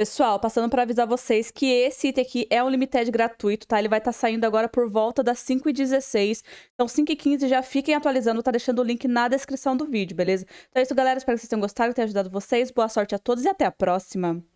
Pessoal, passando para avisar vocês que esse item aqui é um limited gratuito, tá? Ele vai estar tá saindo agora por volta das 5h16. Então, 5h15 já fiquem atualizando, tá deixando o link na descrição do vídeo, beleza? Então é isso, galera. Espero que vocês tenham gostado, tenha ajudado vocês. Boa sorte a todos e até a próxima.